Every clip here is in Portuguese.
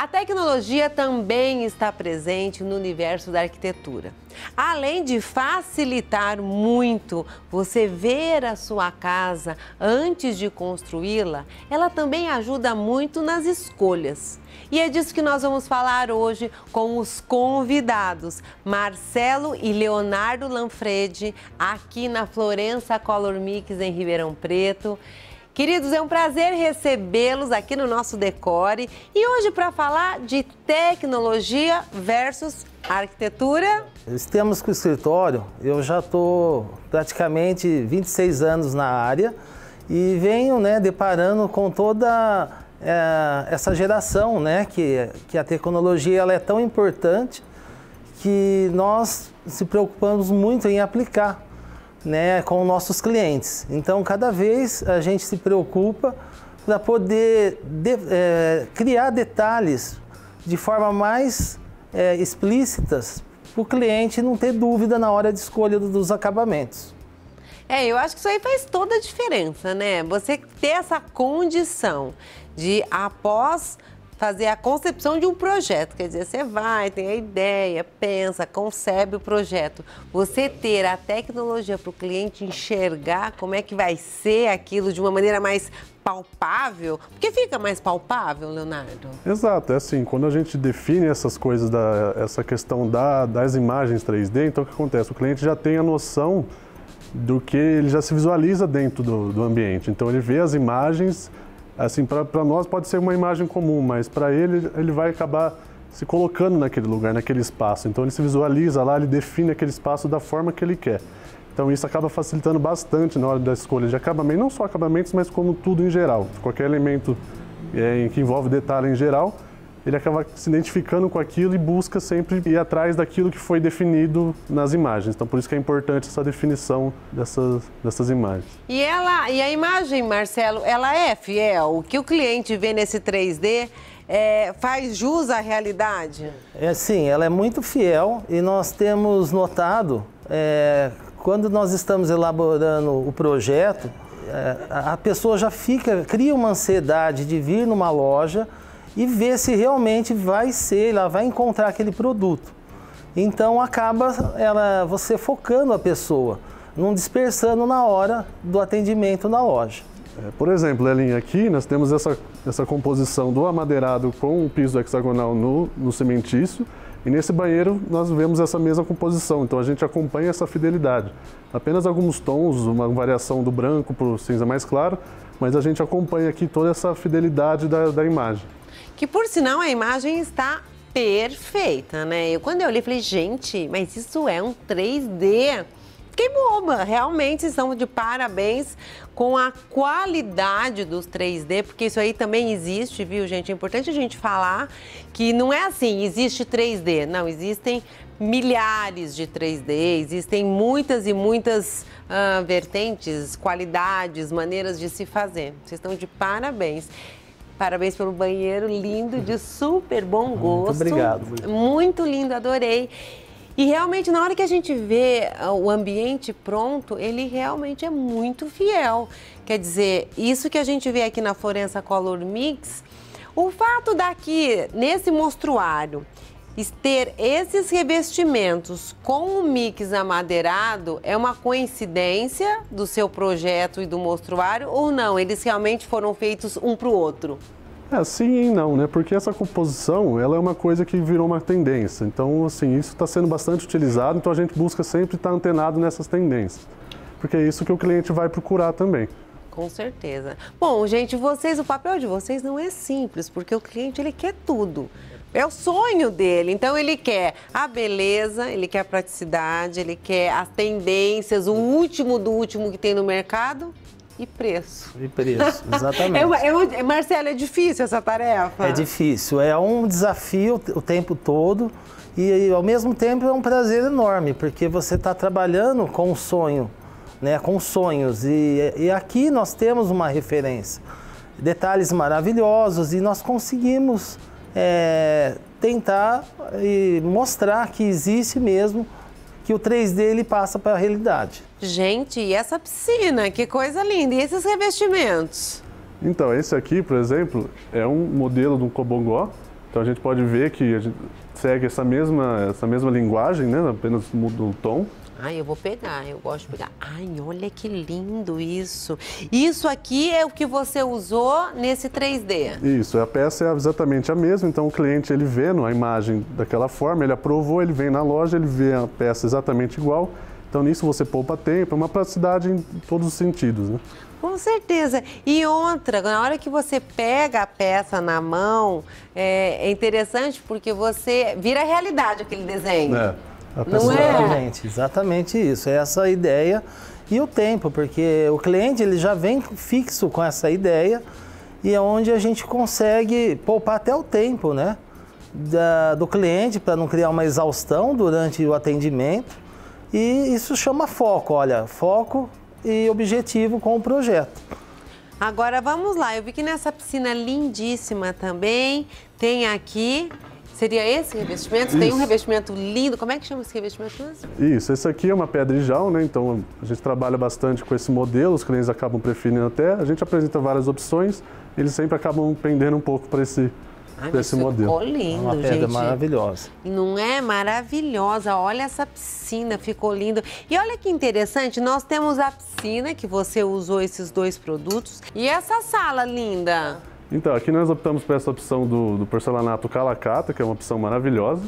A tecnologia também está presente no universo da arquitetura. Além de facilitar muito você ver a sua casa antes de construí-la, ela também ajuda muito nas escolhas. E é disso que nós vamos falar hoje com os convidados, Marcelo e Leonardo Lanfredi, aqui na Florença Color Mix, em Ribeirão Preto. Queridos, é um prazer recebê-los aqui no nosso Decore e hoje para falar de tecnologia versus arquitetura. Estamos com o escritório, eu já estou praticamente 26 anos na área e venho né, deparando com toda é, essa geração, né, que, que a tecnologia ela é tão importante que nós se preocupamos muito em aplicar né, com nossos clientes. Então, cada vez a gente se preocupa para poder de, é, criar detalhes de forma mais é, explícitas para o cliente não ter dúvida na hora de escolha dos acabamentos. É, eu acho que isso aí faz toda a diferença, né? Você ter essa condição de, após fazer a concepção de um projeto. Quer dizer, você vai, tem a ideia, pensa, concebe o projeto. Você ter a tecnologia para o cliente enxergar como é que vai ser aquilo de uma maneira mais palpável, porque fica mais palpável, Leonardo. Exato, é assim, quando a gente define essas coisas, da, essa questão da, das imagens 3D, então o que acontece? O cliente já tem a noção do que ele já se visualiza dentro do, do ambiente. Então ele vê as imagens, Assim, para nós pode ser uma imagem comum, mas para ele, ele vai acabar se colocando naquele lugar, naquele espaço. Então ele se visualiza lá, ele define aquele espaço da forma que ele quer. Então isso acaba facilitando bastante na hora da escolha de acabamento, não só acabamentos, mas como tudo em geral. Qualquer elemento é, que envolve detalhe em geral, ele acaba se identificando com aquilo e busca sempre ir atrás daquilo que foi definido nas imagens. Então, por isso que é importante essa definição dessas, dessas imagens. E, ela, e a imagem, Marcelo, ela é fiel? O que o cliente vê nesse 3D é, faz jus à realidade? É, sim, ela é muito fiel e nós temos notado, é, quando nós estamos elaborando o projeto, é, a pessoa já fica, cria uma ansiedade de vir numa loja e ver se realmente vai ser, ela vai encontrar aquele produto. Então acaba ela você focando a pessoa, não dispersando na hora do atendimento na loja. É, por exemplo, Elin, aqui nós temos essa, essa composição do amadeirado com o piso hexagonal no, no cimentício e nesse banheiro nós vemos essa mesma composição, então a gente acompanha essa fidelidade. Apenas alguns tons, uma variação do branco para o cinza mais claro, mas a gente acompanha aqui toda essa fidelidade da, da imagem. Que por sinal a imagem está perfeita, né? Eu, quando eu li, falei, gente, mas isso é um 3D. Fiquei boba, realmente estão de parabéns com a qualidade dos 3D, porque isso aí também existe, viu, gente? É importante a gente falar que não é assim, existe 3D. Não, existem milhares de 3D, existem muitas e muitas uh, vertentes, qualidades, maneiras de se fazer. Vocês estão de parabéns. Parabéns pelo banheiro lindo, de super bom gosto. Muito obrigado. Muito, muito lindo, adorei. E realmente, na hora que a gente vê ah, o ambiente pronto, ele realmente é muito fiel. Quer dizer, isso que a gente vê aqui na Florença Color Mix, o fato daqui, nesse mostruário, ter esses revestimentos com o mix amadeirado é uma coincidência do seu projeto e do mostruário ou não? Eles realmente foram feitos um para o outro? É, sim e não, né? Porque essa composição, ela é uma coisa que virou uma tendência. Então, assim, isso está sendo bastante utilizado, então a gente busca sempre estar tá antenado nessas tendências. Porque é isso que o cliente vai procurar também. Com certeza. Bom, gente, vocês, o papel de vocês não é simples, porque o cliente, ele quer tudo. É o sonho dele. Então ele quer a beleza, ele quer a praticidade, ele quer as tendências, o último do último que tem no mercado e preço. E preço, exatamente. é, é, Marcelo, é difícil essa tarefa? É difícil, é um desafio o tempo todo e, e ao mesmo tempo é um prazer enorme, porque você está trabalhando com um sonho, né, com sonhos. E, e aqui nós temos uma referência, detalhes maravilhosos e nós conseguimos é, tentar e mostrar que existe mesmo que o 3D ele passa para a realidade. Gente, e essa piscina? Que coisa linda! E esses revestimentos? Então, esse aqui, por exemplo, é um modelo de um cobongó então a gente pode ver que a gente segue essa mesma, essa mesma linguagem, né? Apenas muda o tom. Ai, eu vou pegar, eu gosto de pegar. Ai, olha que lindo isso. Isso aqui é o que você usou nesse 3D. Isso, a peça é exatamente a mesma, então o cliente ele vê a imagem daquela forma, ele aprovou, ele vem na loja, ele vê a peça exatamente igual, então nisso você poupa tempo, é uma praticidade em todos os sentidos, né? Com certeza. E outra, na hora que você pega a peça na mão, é, é interessante porque você vira realidade aquele desenho. É. A pessoa... Não é? Gente, é exatamente isso. É essa ideia e o tempo, porque o cliente ele já vem fixo com essa ideia e é onde a gente consegue poupar até o tempo, né? Da, do cliente para não criar uma exaustão durante o atendimento e isso chama foco, olha, foco e objetivo com o projeto. Agora vamos lá, eu vi que nessa piscina lindíssima também tem aqui Seria esse revestimento? Isso. Tem um revestimento lindo. Como é que chama esse revestimento? Isso, esse aqui é uma pedrijal, né? Então a gente trabalha bastante com esse modelo, os clientes acabam preferindo até. A gente apresenta várias opções, eles sempre acabam pendendo um pouco para esse Ai, desse modelo. Ficou lindo, é uma pedra gente. maravilhosa. Não é maravilhosa? Olha essa piscina, ficou lindo. E olha que interessante, nós temos a piscina que você usou esses dois produtos e essa sala linda. Então, aqui nós optamos por essa opção do, do porcelanato calacata, que é uma opção maravilhosa.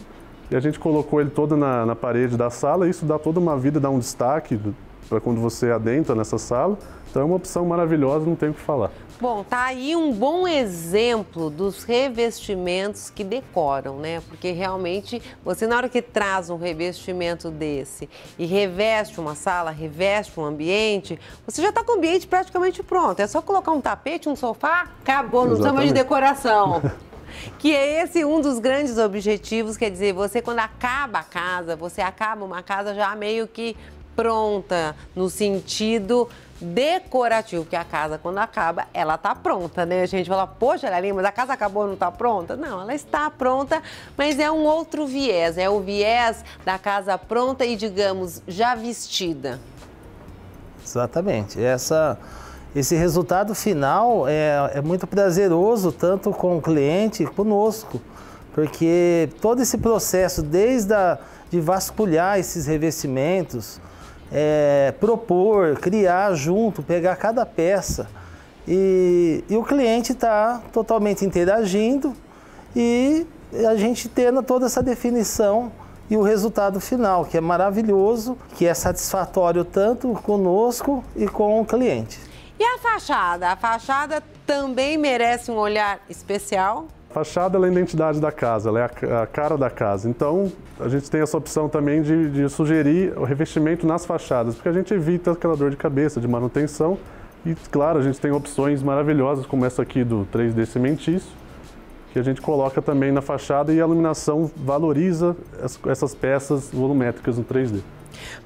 E a gente colocou ele todo na, na parede da sala, e isso dá toda uma vida, dá um destaque para quando você adentra nessa sala. Então é uma opção maravilhosa, não tem o que falar. Bom, tá aí um bom exemplo dos revestimentos que decoram, né? Porque realmente você na hora que traz um revestimento desse e reveste uma sala, reveste um ambiente, você já está com o ambiente praticamente pronto. É só colocar um tapete, um sofá, acabou, não precisamos de decoração. que é esse um dos grandes objetivos, quer dizer, você quando acaba a casa, você acaba uma casa já meio que pronta no sentido decorativo, que a casa quando acaba, ela tá pronta, né? A gente fala, poxa, Larinha, mas a casa acabou, não tá pronta? Não, ela está pronta, mas é um outro viés, é o viés da casa pronta e, digamos, já vestida. Exatamente. Essa, esse resultado final é, é muito prazeroso, tanto com o cliente conosco, porque todo esse processo, desde a, de vasculhar esses revestimentos, é, propor, criar junto, pegar cada peça. E, e o cliente está totalmente interagindo e a gente tendo toda essa definição e o resultado final, que é maravilhoso, que é satisfatório tanto conosco e com o cliente. E a fachada? A fachada também merece um olhar especial? Fachada é a identidade da casa, ela é a cara da casa. Então, a gente tem essa opção também de, de sugerir o revestimento nas fachadas, porque a gente evita aquela dor de cabeça, de manutenção. E, claro, a gente tem opções maravilhosas, como essa aqui do 3D cimentício, que a gente coloca também na fachada e a iluminação valoriza essas peças volumétricas no 3D.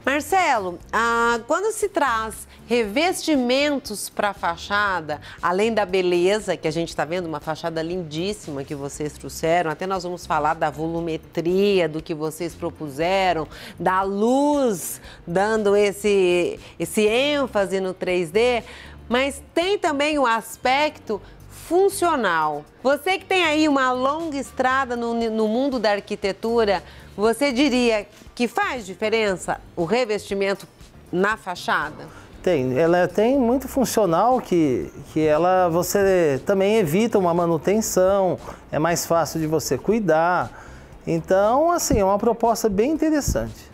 Marcelo, ah, quando se traz revestimentos para a fachada, além da beleza que a gente está vendo, uma fachada lindíssima que vocês trouxeram, até nós vamos falar da volumetria do que vocês propuseram, da luz dando esse, esse ênfase no 3D, mas tem também o aspecto funcional. Você que tem aí uma longa estrada no, no mundo da arquitetura, você diria que faz diferença o revestimento na fachada? Tem, ela tem muito funcional que, que ela você também evita uma manutenção, é mais fácil de você cuidar. Então, assim, é uma proposta bem interessante.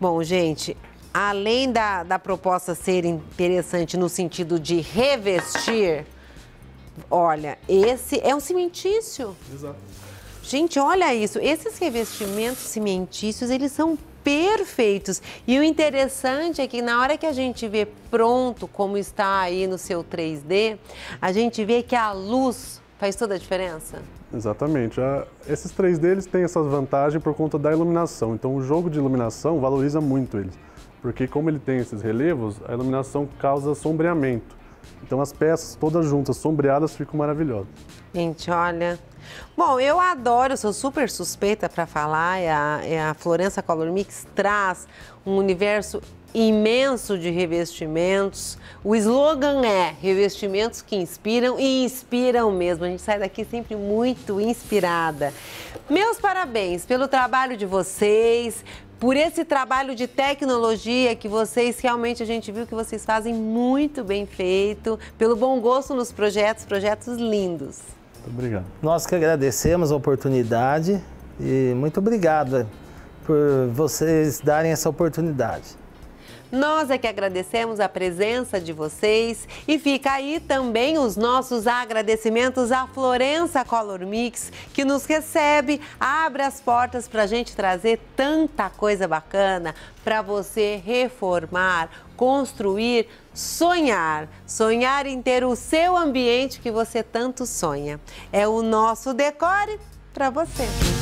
Bom, gente, além da, da proposta ser interessante no sentido de revestir, olha, esse é um cimentício. Exato. Gente, olha isso. Esses revestimentos cimentícios, eles são perfeitos. E o interessante é que na hora que a gente vê pronto como está aí no seu 3D, a gente vê que a luz faz toda a diferença. Exatamente. A, esses 3D eles têm essa vantagem por conta da iluminação. Então o jogo de iluminação valoriza muito eles. Porque como ele tem esses relevos, a iluminação causa sombreamento. Então as peças todas juntas, sombreadas, ficam maravilhosas. Gente, olha. Bom, eu adoro, sou super suspeita para falar. É a, é a Florença Color Mix traz um universo imenso de revestimentos. O slogan é revestimentos que inspiram e inspiram mesmo. A gente sai daqui sempre muito inspirada. Meus parabéns pelo trabalho de vocês, por esse trabalho de tecnologia que vocês realmente a gente viu que vocês fazem muito bem feito, pelo bom gosto nos projetos, projetos lindos. Muito obrigado. Nós que agradecemos a oportunidade e muito obrigado por vocês darem essa oportunidade. Nós é que agradecemos a presença de vocês e fica aí também os nossos agradecimentos à Florença Color Mix, que nos recebe, abre as portas para a gente trazer tanta coisa bacana para você reformar, construir, sonhar. Sonhar em ter o seu ambiente que você tanto sonha. É o nosso decore para você.